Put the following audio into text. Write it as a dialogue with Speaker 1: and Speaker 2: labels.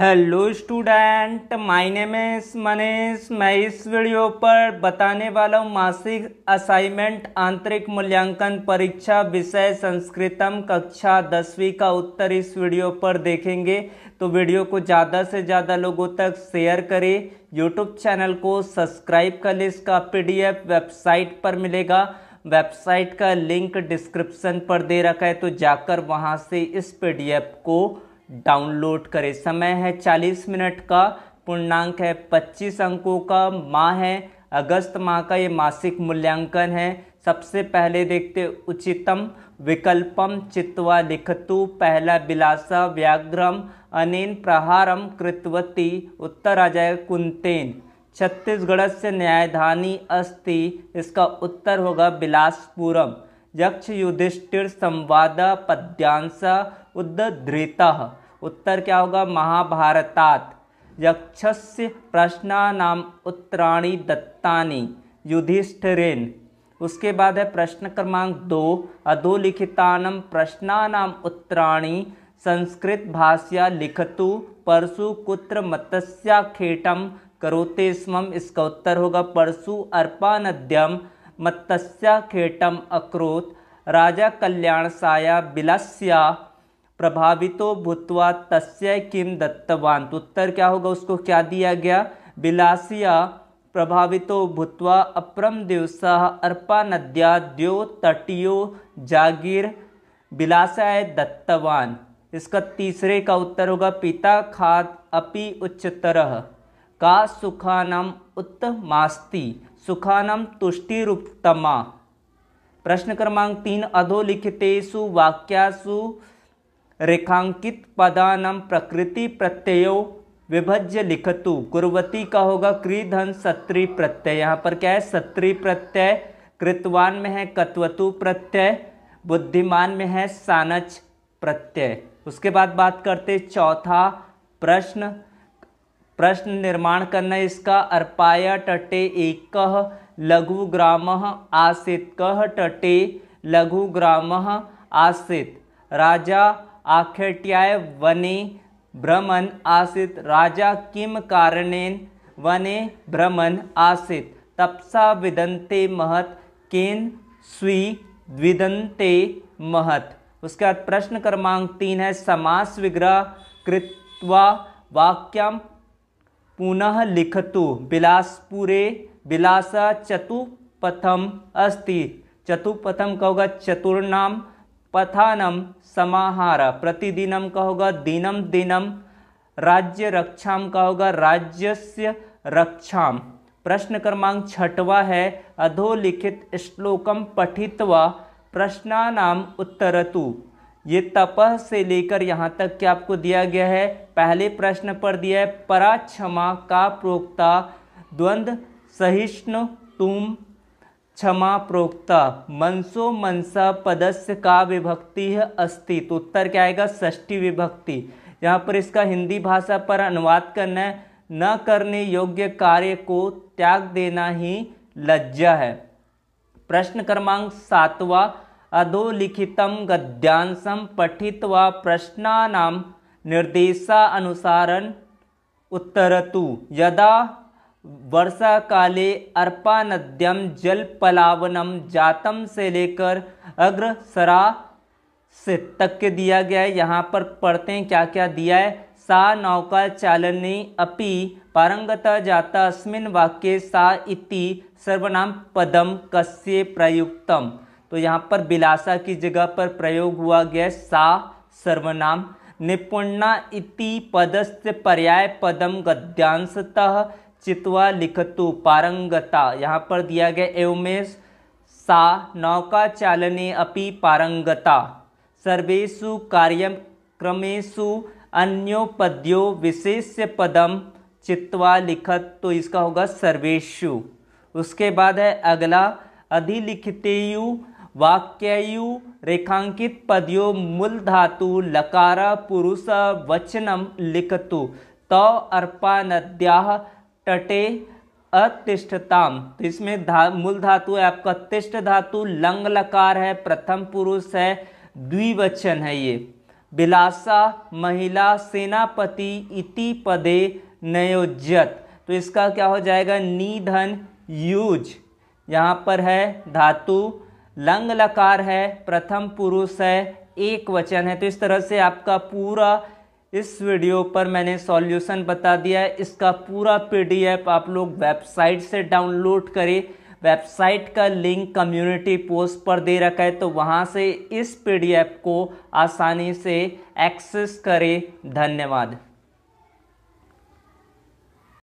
Speaker 1: hello student my name is Manish मैं इस video पर बताने वाला हूँ मासिक असाइनमेंट आंतरिक मूल्यांकन परीक्षा विषय संस्कृतम कक्षा दसवीं का उत्तर इस वीडियो पर देखेंगे तो वीडियो को ज़्यादा से ज़्यादा लोगों तक शेयर करें यूट्यूब चैनल को सब्सक्राइब कर लें इसका पीडीएफ वेबसाइट पर मिलेगा वेबसाइट का लिंक डिस्क्रिप्सन पर दे रखा है तो जाकर वहाँ से इस पी को डाउनलोड करें समय है 40 मिनट का पूर्णांक है 25 अंकों का माह है अगस्त माह का ये मासिक मूल्यांकन है सबसे पहले देखते उचितम विकल्पम चित्वा लिखतु पहला बिलासा व्याग्रम अनेन प्रहारम कृतवती उत्तर आ जाएगा कुंतेन छत्तीसगढ़ से न्यायधानी अस्ति इसका उत्तर होगा बिलासपुरम यक्ष युधिष्ठिर संवाद पद्यांशा उद्धृता उत्तर क्या होगा महाभारतात यक्षस्य प्रश्नानाम उत्तराणी दत्तानी युधिष्ठिरेन उसके बाद है प्रश्न क्रमांक दो अधोलिखितानम प्रश्नानाम उत्तराणी संस्कृत भाष्या लिखतु परशु कुत्र मत्स्याखेटम करोते स्म इसका उत्तर होगा परशु अर्पानद्यम मत्स्याखेटम अक्रोत राजा कल्याण साया बिलस्या प्रभावितो भूतवा तस्य किम दत्तवान तो उत्तर क्या होगा उसको क्या दिया गया बिलासिया प्रभावितो भूतवा अप्रम दिवसा अर्पा नद्या द्यो तटियो जागीर बिलासाय दत्तवान इसका तीसरे का उत्तर होगा पिता खाद अपि उच्चतर का सुखानम उत्तमास्ति सुखानम तुष्टिरुपतमा प्रश्न क्रमांक तीन अधोलिखितेशु वाक्यासु रेखांकित पदानम प्रकृति प्रत्यय विभज्य लिखतु कुरवती का होगा क्रीधन सत्री प्रत्यय यहाँ पर क्या है सत्री प्रत्यय कृतवान में है कत्वतु प्रत्यय बुद्धिमान में है सानच प्रत्यय उसके बाद बात करते चौथा प्रश्न प्रश्न निर्माण करना इसका अर्पाय टटे एक लघु ग्राम आसित कह टटे लघु ग्राम आसित राजा आखेट्याय वने भ्रमण आसित राजा किम कारणेन वने भ्रमण आसित तपसा विदंते महत केन स्वी द्विदंते महत उसके बाद प्रश्न क्रमांक तीन है समास विग्रह कृत्वा वाक्यम पुनः लिखतु बिलासपुरे बिलासा चतुपथम अस्ति चतुपथम का होगा चतुर्नाम पथानम समाहार प्रतिदिनम का होगा दिनम दिनम राज्य रक्षाम का होगा राज्यस्य रक्षाम प्रश्न क्रमांक छठवा है अधोलिखित श्लोकम पठित्वा प्रश्नानाम उत्तरतु ये तपह से लेकर यहाँ तक क्या आपको दिया गया है पहले प्रश्न पर दिया है पराक्षमा का प्रोक्ता द्वंद्व सहिष्णु तुम क्षमा प्रोक्ता मनसो मनसा पदस्य का विभक्ति है अस्ति तो उत्तर क्या आएगा षष्टि विभक्ति यहाँ पर इसका हिंदी भाषा पर अनुवाद करना है न करने योग्य कार्य को त्याग देना ही लज्जा है प्रश्न क्रमांक सातवा अधोलिखितम गद्यांशम पठित व प्रश्नानाम निर्देशा अनुसारण उत्तरतु यदा वर्षा अर्पा नद्यम जल पलावनम जातम से लेकर अग्रसरा से तक के दिया गया है यहाँ पर पढ़ते हैं क्या क्या दिया है सा नौका चालनी अपि पारंगता जाता अस्मिन वाक्य सा इति सर्वनाम पदम कस्य प्रयुक्तम तो यहाँ पर बिलासा की जगह पर प्रयोग हुआ गया सा सर्वनाम निपुणा इति पदस्य पर्याय पदम गद्यांशतः चितवा लिखतु पारंगता यहाँ पर दिया गया एवमेश सा नौका चालने अपि पारंगता सर्वेशु कार्यक्रमेशु अन्योपद्यो विशेष पदम चित्वा लिखत तो इसका होगा सर्वेशु उसके बाद है अगला अधिलिखितेयु वाक्ययु रेखांकित पदयो मूल धातु लकार पुरुष वचनम लिखतु तो अर्पा नद्या टटे अतिष्ठताम तो इसमें धा मूल धातु है आपका तिष्ठ धातु लंग लकार है प्रथम पुरुष है द्विवचन है ये बिलासा महिला सेनापति इति पदे नयोज्यत तो इसका क्या हो जाएगा निधन यूज यहाँ पर है धातु लंग लकार है प्रथम पुरुष है एक वचन है तो इस तरह से आपका पूरा इस वीडियो पर मैंने सॉल्यूशन बता दिया है इसका पूरा पीडीएफ आप लोग वेबसाइट से डाउनलोड करें वेबसाइट का लिंक कम्युनिटी पोस्ट पर दे रखा है तो वहाँ से इस पीडीएफ को आसानी से एक्सेस करें धन्यवाद